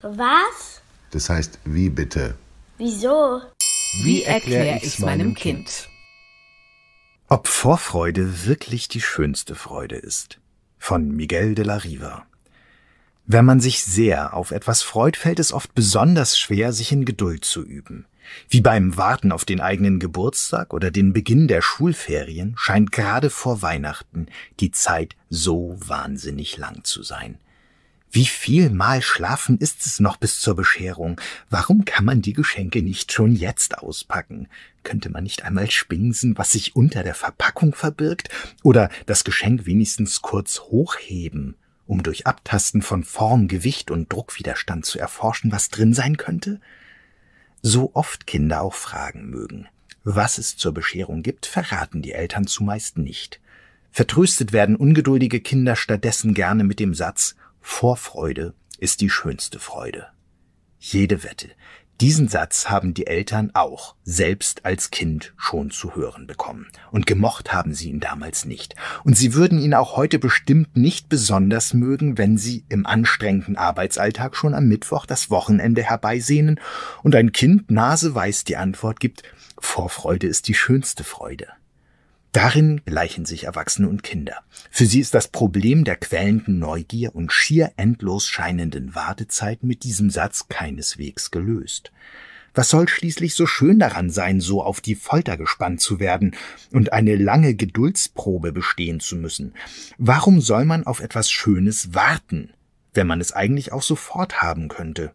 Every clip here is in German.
Was? Das heißt, wie bitte? Wieso? Wie erkläre ich es meinem Kind? Ob Vorfreude wirklich die schönste Freude ist. Von Miguel de la Riva. Wenn man sich sehr auf etwas freut, fällt es oft besonders schwer, sich in Geduld zu üben. Wie beim Warten auf den eigenen Geburtstag oder den Beginn der Schulferien scheint gerade vor Weihnachten die Zeit so wahnsinnig lang zu sein. Wie viel Mal schlafen ist es noch bis zur Bescherung? Warum kann man die Geschenke nicht schon jetzt auspacken? Könnte man nicht einmal spinsen, was sich unter der Verpackung verbirgt? Oder das Geschenk wenigstens kurz hochheben? um durch Abtasten von Form, Gewicht und Druckwiderstand zu erforschen, was drin sein könnte? So oft Kinder auch fragen mögen, was es zur Bescherung gibt, verraten die Eltern zumeist nicht. Vertröstet werden ungeduldige Kinder stattdessen gerne mit dem Satz Vorfreude ist die schönste Freude. Jede Wette, diesen Satz haben die Eltern auch selbst als Kind schon zu hören bekommen. Und gemocht haben sie ihn damals nicht. Und sie würden ihn auch heute bestimmt nicht besonders mögen, wenn sie im anstrengenden Arbeitsalltag schon am Mittwoch das Wochenende herbeisehnen und ein Kind naseweiß die Antwort gibt, Vorfreude ist die schönste Freude. Darin gleichen sich Erwachsene und Kinder. Für sie ist das Problem der quälenden Neugier und schier endlos scheinenden Wartezeit mit diesem Satz keineswegs gelöst. Was soll schließlich so schön daran sein, so auf die Folter gespannt zu werden und eine lange Geduldsprobe bestehen zu müssen? Warum soll man auf etwas Schönes warten, wenn man es eigentlich auch sofort haben könnte?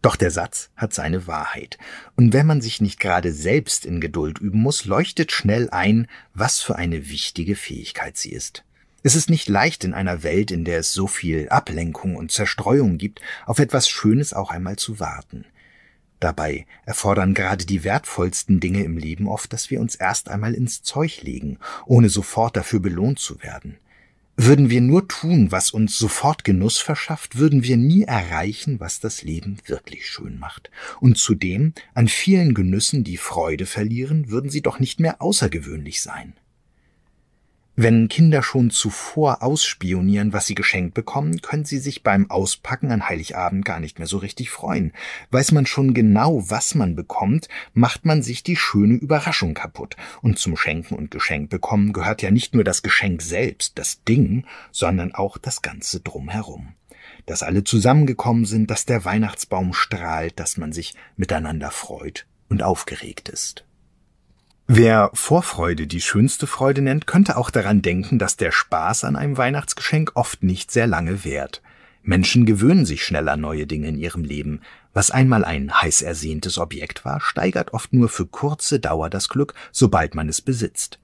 Doch der Satz hat seine Wahrheit. Und wenn man sich nicht gerade selbst in Geduld üben muss, leuchtet schnell ein, was für eine wichtige Fähigkeit sie ist. Es ist nicht leicht in einer Welt, in der es so viel Ablenkung und Zerstreuung gibt, auf etwas Schönes auch einmal zu warten. Dabei erfordern gerade die wertvollsten Dinge im Leben oft, dass wir uns erst einmal ins Zeug legen, ohne sofort dafür belohnt zu werden. Würden wir nur tun, was uns sofort Genuss verschafft, würden wir nie erreichen, was das Leben wirklich schön macht. Und zudem, an vielen Genüssen, die Freude verlieren, würden sie doch nicht mehr außergewöhnlich sein. Wenn Kinder schon zuvor ausspionieren, was sie geschenkt bekommen, können sie sich beim Auspacken an Heiligabend gar nicht mehr so richtig freuen. Weiß man schon genau, was man bekommt, macht man sich die schöne Überraschung kaputt. Und zum Schenken und Geschenk bekommen gehört ja nicht nur das Geschenk selbst, das Ding, sondern auch das Ganze drumherum. Dass alle zusammengekommen sind, dass der Weihnachtsbaum strahlt, dass man sich miteinander freut und aufgeregt ist. Wer Vorfreude die schönste Freude nennt, könnte auch daran denken, dass der Spaß an einem Weihnachtsgeschenk oft nicht sehr lange währt. Menschen gewöhnen sich schnell an neue Dinge in ihrem Leben. Was einmal ein heiß ersehntes Objekt war, steigert oft nur für kurze Dauer das Glück, sobald man es besitzt.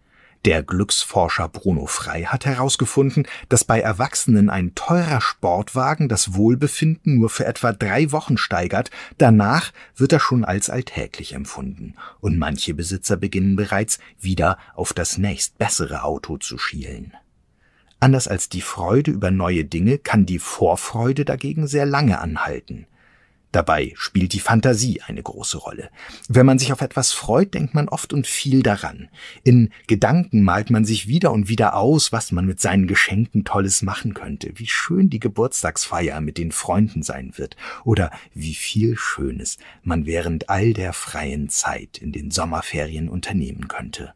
Der Glücksforscher Bruno Frey hat herausgefunden, dass bei Erwachsenen ein teurer Sportwagen das Wohlbefinden nur für etwa drei Wochen steigert, danach wird er schon als alltäglich empfunden, und manche Besitzer beginnen bereits wieder auf das nächst bessere Auto zu schielen. Anders als die Freude über neue Dinge kann die Vorfreude dagegen sehr lange anhalten. Dabei spielt die Fantasie eine große Rolle. Wenn man sich auf etwas freut, denkt man oft und viel daran. In Gedanken malt man sich wieder und wieder aus, was man mit seinen Geschenken Tolles machen könnte, wie schön die Geburtstagsfeier mit den Freunden sein wird oder wie viel Schönes man während all der freien Zeit in den Sommerferien unternehmen könnte.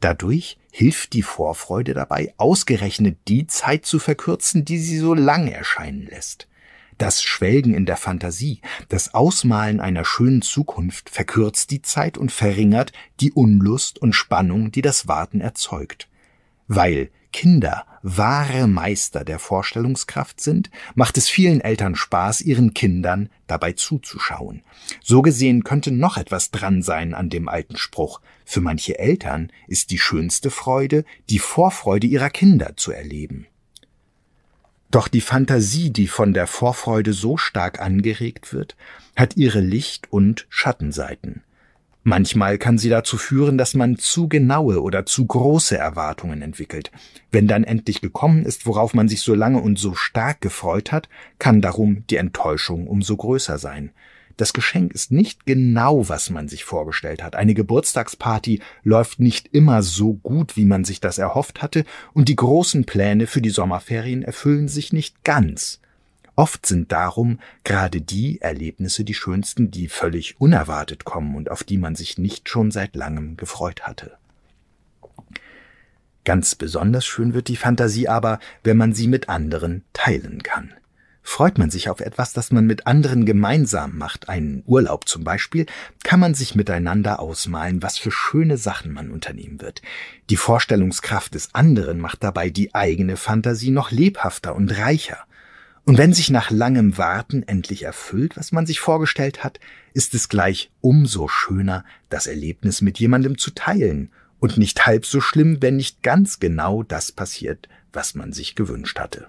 Dadurch hilft die Vorfreude dabei, ausgerechnet die Zeit zu verkürzen, die sie so lang erscheinen lässt. Das Schwelgen in der Fantasie, das Ausmalen einer schönen Zukunft verkürzt die Zeit und verringert die Unlust und Spannung, die das Warten erzeugt. Weil Kinder wahre Meister der Vorstellungskraft sind, macht es vielen Eltern Spaß, ihren Kindern dabei zuzuschauen. So gesehen könnte noch etwas dran sein an dem alten Spruch. Für manche Eltern ist die schönste Freude, die Vorfreude ihrer Kinder zu erleben. Doch die Fantasie, die von der Vorfreude so stark angeregt wird, hat ihre Licht- und Schattenseiten. Manchmal kann sie dazu führen, dass man zu genaue oder zu große Erwartungen entwickelt. Wenn dann endlich gekommen ist, worauf man sich so lange und so stark gefreut hat, kann darum die Enttäuschung umso größer sein. Das Geschenk ist nicht genau, was man sich vorgestellt hat. Eine Geburtstagsparty läuft nicht immer so gut, wie man sich das erhofft hatte, und die großen Pläne für die Sommerferien erfüllen sich nicht ganz. Oft sind darum gerade die Erlebnisse die schönsten, die völlig unerwartet kommen und auf die man sich nicht schon seit langem gefreut hatte. Ganz besonders schön wird die Fantasie aber, wenn man sie mit anderen teilen kann. Freut man sich auf etwas, das man mit anderen gemeinsam macht, einen Urlaub zum Beispiel, kann man sich miteinander ausmalen, was für schöne Sachen man unternehmen wird. Die Vorstellungskraft des anderen macht dabei die eigene Fantasie noch lebhafter und reicher. Und wenn sich nach langem Warten endlich erfüllt, was man sich vorgestellt hat, ist es gleich umso schöner, das Erlebnis mit jemandem zu teilen und nicht halb so schlimm, wenn nicht ganz genau das passiert, was man sich gewünscht hatte.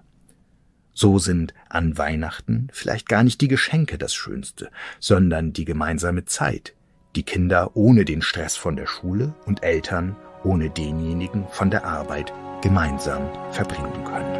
So sind an Weihnachten vielleicht gar nicht die Geschenke das Schönste, sondern die gemeinsame Zeit, die Kinder ohne den Stress von der Schule und Eltern ohne denjenigen von der Arbeit gemeinsam verbringen können.